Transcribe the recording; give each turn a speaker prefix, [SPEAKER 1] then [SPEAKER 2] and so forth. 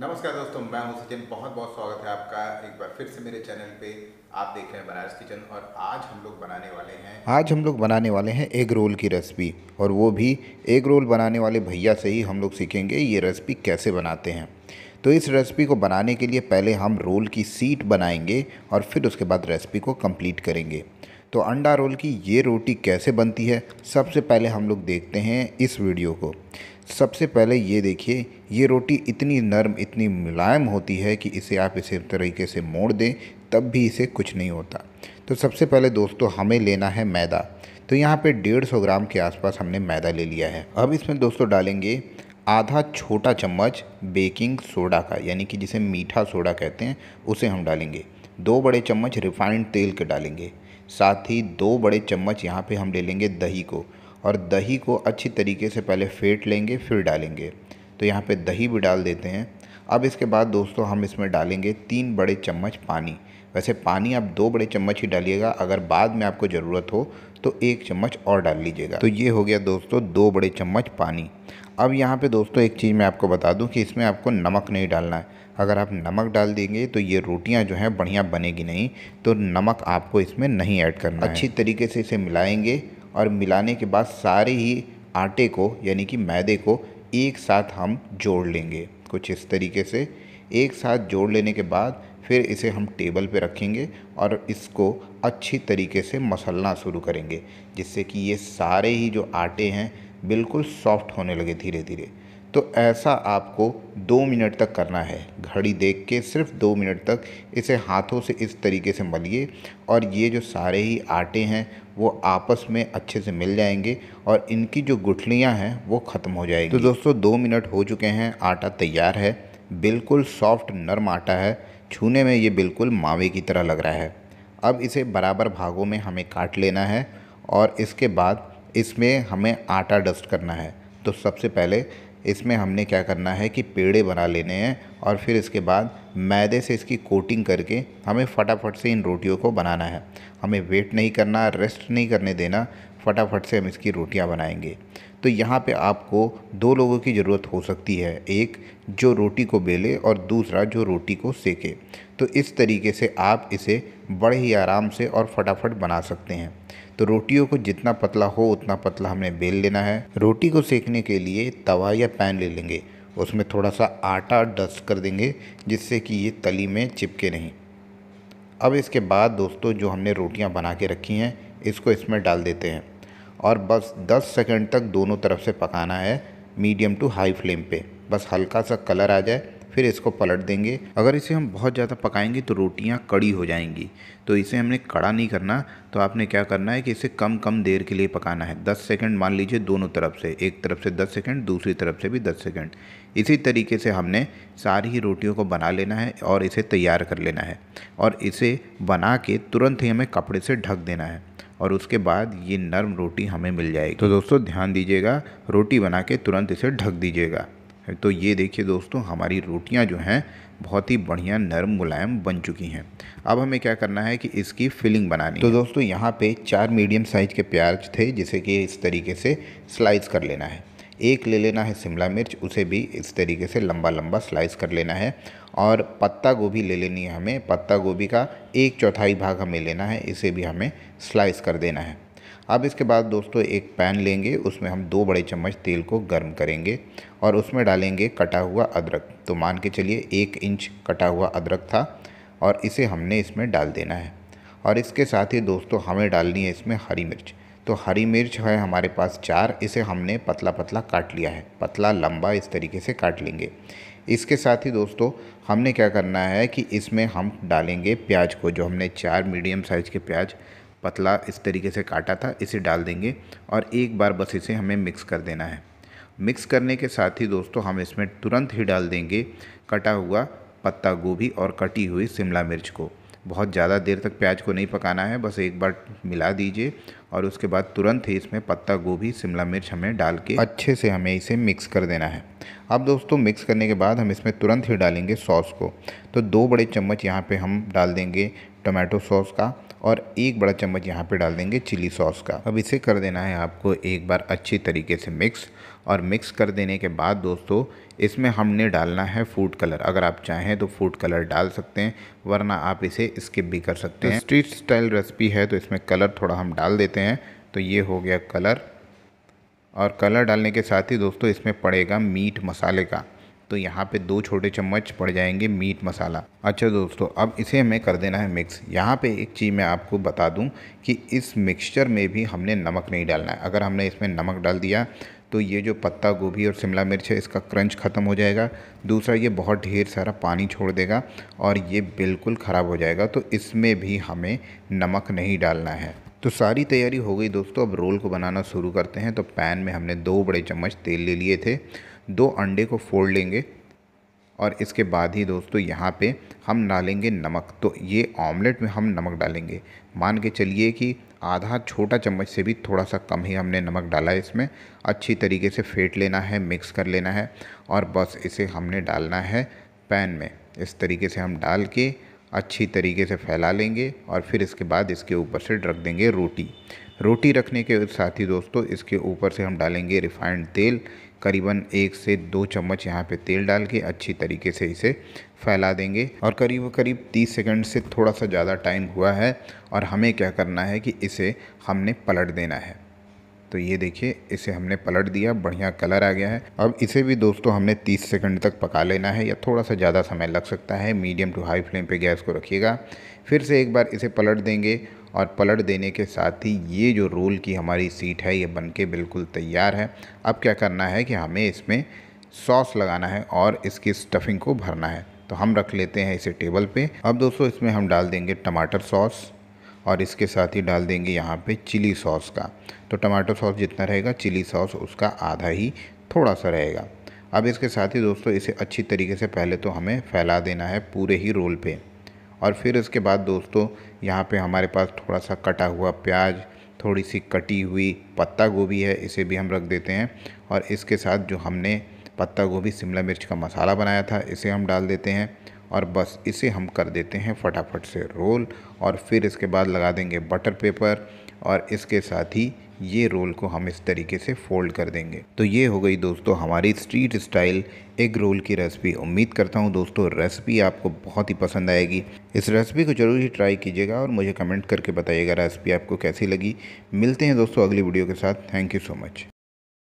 [SPEAKER 1] नमस्कार दोस्तों मैं हूं सचिन बहुत बहुत स्वागत है आपका एक बार फिर से मेरे चैनल पे आप देख रहे हैं बनारस किचन और आज हम लोग बनाने वाले हैं आज हम लोग बनाने वाले हैं एग रोल की रेसिपी और वो भी एग रोल बनाने वाले भैया से ही हम लोग सीखेंगे ये रेसिपी कैसे बनाते हैं तो इस रेसिपी को बनाने के लिए पहले हम रोल की सीट बनाएंगे और फिर उसके बाद रेसिपी को कम्प्लीट करेंगे तो अंडा रोल की ये रोटी कैसे बनती है सबसे पहले हम लोग देखते हैं इस वीडियो को सबसे पहले ये देखिए ये रोटी इतनी नरम इतनी मुलायम होती है कि इसे आप इसे तरीके से मोड़ दें तब भी इसे कुछ नहीं होता तो सबसे पहले दोस्तों हमें लेना है मैदा तो यहाँ पे सौ ग्राम के आसपास हमने मैदा ले लिया है अब इसमें दोस्तों डालेंगे आधा छोटा चम्मच बेकिंग सोडा का यानी कि जिसे मीठा सोडा कहते हैं उसे हम डालेंगे दो बड़े चम्मच रिफाइंड तेल के डालेंगे साथ ही दो बड़े चम्मच यहाँ पे हम ले लेंगे दही को और दही को अच्छी तरीके से पहले फेंट लेंगे फिर डालेंगे तो यहाँ पे दही भी डाल देते हैं अब इसके बाद दोस्तों हम इसमें डालेंगे तीन बड़े चम्मच पानी वैसे पानी आप दो बड़े चम्मच ही डालिएगा अगर बाद में आपको ज़रूरत हो तो एक चम्मच और डाल लीजिएगा तो ये हो गया दोस्तों दो बड़े चम्मच पानी अब यहाँ पे दोस्तों एक चीज़ मैं आपको बता दूँ कि इसमें आपको नमक नहीं डालना है अगर आप नमक डाल देंगे तो ये रोटियाँ जो हैं बढ़िया बनेगी नहीं तो नमक आपको इसमें नहीं ऐड करना अच्छी तरीके से इसे मिलाएँगे और मिलाने के बाद सारे ही आटे को यानी कि मैदे को एक साथ हम जोड़ लेंगे कुछ इस तरीके से एक साथ जोड़ लेने के बाद फिर इसे हम टेबल पे रखेंगे और इसको अच्छी तरीके से मसलना शुरू करेंगे जिससे कि ये सारे ही जो आटे हैं बिल्कुल सॉफ्ट होने लगे धीरे धीरे तो ऐसा आपको दो मिनट तक करना है घड़ी देख के सिर्फ दो मिनट तक इसे हाथों से इस तरीके से मलिए और ये जो सारे ही आटे हैं वो आपस में अच्छे से मिल जाएंगे और इनकी जो गुठलियाँ हैं वो ख़त्म हो जाएगी तो दोस्तों दो मिनट हो चुके हैं आटा तैयार है बिल्कुल सॉफ्ट नरम आटा है छूने में ये बिल्कुल मावे की तरह लग रहा है अब इसे बराबर भागों में हमें काट लेना है और इसके बाद इसमें हमें आटा डस्ट करना है तो सबसे पहले इसमें हमने क्या करना है कि पेड़े बना लेने हैं और फिर इसके बाद मैदे से इसकी कोटिंग करके हमें फटाफट से इन रोटियों को बनाना है हमें वेट नहीं करना रेस्ट नहीं करने देना फटाफट से हम इसकी रोटियां बनाएंगे तो यहाँ पे आपको दो लोगों की ज़रूरत हो सकती है एक जो रोटी को बेले और दूसरा जो रोटी को सेके तो इस तरीके से आप इसे बड़े ही आराम से और फटाफट बना सकते हैं तो रोटियों को जितना पतला हो उतना पतला हमने बेल लेना है रोटी को सेकने के लिए तवा या पैन ले लेंगे उसमें थोड़ा सा आटा डस्ट कर देंगे जिससे कि ये तली में चिपके नहीं अब इसके बाद दोस्तों जो हमने रोटियां बना के रखी हैं इसको इसमें डाल देते हैं और बस 10 सेकंड तक दोनों तरफ से पकाना है मीडियम टू हाई फ्लेम पे बस हल्का सा कलर आ जाए फिर इसको पलट देंगे अगर इसे हम बहुत ज़्यादा पकाएंगे तो रोटियाँ कड़ी हो जाएंगी तो इसे हमने कड़ा नहीं करना तो आपने क्या करना है कि इसे कम कम देर के लिए पकाना है दस सेकेंड मान लीजिए दोनों तरफ से एक तरफ से दस सेकेंड दूसरी तरफ से भी दस सेकेंड इसी तरीके से हमने सारी ही रोटियों को बना लेना है और इसे तैयार कर लेना है और इसे बना के तुरंत ही हमें कपड़े से ढक देना है और उसके बाद ये नर्म रोटी हमें मिल जाएगी तो दोस्तों ध्यान दीजिएगा रोटी बना के तुरंत इसे ढक दीजिएगा तो ये देखिए दोस्तों हमारी रोटियां जो हैं बहुत ही बढ़िया नरम मुलायम बन चुकी हैं अब हमें क्या करना है कि इसकी फिलिंग बनानी तो दोस्तों यहाँ पे चार मीडियम साइज़ के प्याज थे जिसे कि इस तरीके से स्लाइस कर लेना है एक ले लेना है शिमला मिर्च उसे भी इस तरीके से लंबा लंबा स्लाइस कर लेना है और पत्ता गोभी ले लेनी है हमें पत्ता गोभी का एक चौथाई भाग हमें लेना है इसे भी हमें स्लाइस कर देना है अब इसके बाद दोस्तों एक पैन लेंगे उसमें हम दो बड़े चम्मच तेल को गर्म करेंगे और उसमें डालेंगे कटा हुआ अदरक तो मान के चलिए एक इंच कटा हुआ अदरक था और इसे हमने इसमें डाल देना है और इसके साथ ही दोस्तों हमें डालनी है इसमें हरी मिर्च तो हरी मिर्च है हमारे पास चार इसे हमने पतला पतला काट लिया है पतला लंबा इस तरीके से काट लेंगे इसके साथ ही दोस्तों हमने क्या करना है कि इसमें हम डालेंगे प्याज को जो हमने चार मीडियम साइज़ के प्याज पतला इस तरीके से काटा था इसे डाल देंगे और एक बार बस इसे हमें मिक्स कर देना है मिक्स करने के साथ ही दोस्तों हम इसमें तुरंत ही डाल देंगे कटा हुआ पत्ता गोभी और कटी हुई शिमला मिर्च को बहुत ज़्यादा देर तक प्याज को नहीं पकाना है बस एक बार मिला दीजिए और उसके बाद तुरंत ही इसमें पत्ता गोभी शिमला मिर्च हमें डाल के अच्छे से हमें इसे मिक्स कर देना है अब दोस्तों मिक्स करने के बाद हम इसमें तुरंत ही डालेंगे सॉस को तो दो बड़े चम्मच यहाँ पर हम डाल देंगे टमाटो सॉस का और एक बड़ा चम्मच यहाँ पे डाल देंगे चिली सॉस का अब इसे कर देना है आपको एक बार अच्छी तरीके से मिक्स और मिक्स कर देने के बाद दोस्तों इसमें हमने डालना है फूड कलर अगर आप चाहें तो फूड कलर डाल सकते हैं वरना आप इसे स्किप भी कर सकते हैं स्ट्रीट स्टाइल रेसिपी है तो इसमें कलर थोड़ा हम डाल देते हैं तो ये हो गया कलर और कलर डालने के साथ ही दोस्तों इसमें पड़ेगा मीट मसाले का तो यहाँ पे दो छोटे चम्मच पड़ जाएंगे मीट मसाला अच्छा दोस्तों अब इसे हमें कर देना है मिक्स यहाँ पे एक चीज़ मैं आपको बता दूँ कि इस मिक्सचर में भी हमने नमक नहीं डालना है अगर हमने इसमें नमक डाल दिया तो ये जो पत्ता गोभी और शिमला मिर्च है इसका क्रंच ख़त्म हो जाएगा दूसरा ये बहुत ढेर सारा पानी छोड़ देगा और ये बिल्कुल ख़राब हो जाएगा तो इसमें भी हमें नमक नहीं डालना है तो सारी तैयारी हो गई दोस्तों अब रोल को बनाना शुरू करते हैं तो पैन में हमने दो बड़े चम्मच तेल ले लिए थे दो अंडे को फोड़ लेंगे और इसके बाद ही दोस्तों यहाँ पे हम डालेंगे नमक तो ये ऑमलेट में हम नमक डालेंगे मान के चलिए कि आधा छोटा चम्मच से भी थोड़ा सा कम ही हमने नमक डाला है इसमें अच्छी तरीके से फेंट लेना है मिक्स कर लेना है और बस इसे हमने डालना है पैन में इस तरीके से हम डाल के अच्छी तरीके से फैला लेंगे और फिर इसके बाद इसके ऊपर से रख देंगे रोटी रोटी रखने के साथ ही दोस्तों इसके ऊपर से हम डालेंगे रिफाइंड तेल करीबन एक से दो चम्मच यहाँ पे तेल डाल के अच्छी तरीके से इसे फैला देंगे और करीब करीब 30 सेकंड से थोड़ा सा ज़्यादा टाइम हुआ है और हमें क्या करना है कि इसे हमने पलट देना है तो ये देखिए इसे हमने पलट दिया बढ़िया कलर आ गया है अब इसे भी दोस्तों हमने 30 सेकंड तक पका लेना है या थोड़ा सा ज़्यादा समय लग सकता है मीडियम टू हाई फ्लेम पे गैस को रखिएगा फिर से एक बार इसे पलट देंगे और पलट देने के साथ ही ये जो रोल की हमारी सीट है ये बन के बिल्कुल तैयार है अब क्या करना है कि हमें इसमें सॉस लगाना है और इसकी स्टफिंग को भरना है तो हम रख लेते हैं इसे टेबल पे अब दोस्तों इसमें हम डाल देंगे टमाटर सॉस और इसके साथ ही डाल देंगे यहाँ पे चिली सॉस का तो टमाटो सॉस जितना रहेगा चिली सॉस उसका आधा ही थोड़ा सा रहेगा अब इसके साथ ही दोस्तों इसे अच्छी तरीके से पहले तो हमें फैला देना है पूरे ही रोल पे और फिर इसके बाद दोस्तों यहाँ पे हमारे पास थोड़ा सा कटा हुआ प्याज थोड़ी सी कटी हुई पत्ता गोभी है इसे भी हम रख देते हैं और इसके साथ जो हमने पत्ता गोभी शिमला मिर्च का मसाला बनाया था इसे हम डाल देते हैं और बस इसे हम कर देते हैं फटाफट से रोल और फिर इसके बाद लगा देंगे बटर पेपर और इसके साथ ही ये रोल को हम इस तरीके से फोल्ड कर देंगे तो ये हो गई दोस्तों हमारी स्ट्रीट स्टाइल एग रोल की रेसिपी उम्मीद करता हूँ दोस्तों रेसिपी आपको बहुत ही पसंद आएगी इस रेसिपी को ज़रूर ही ट्राई कीजिएगा और मुझे कमेंट करके बताइएगा रेसिपी आपको कैसी लगी मिलते हैं दोस्तों अगली वीडियो के साथ थैंक यू सो मच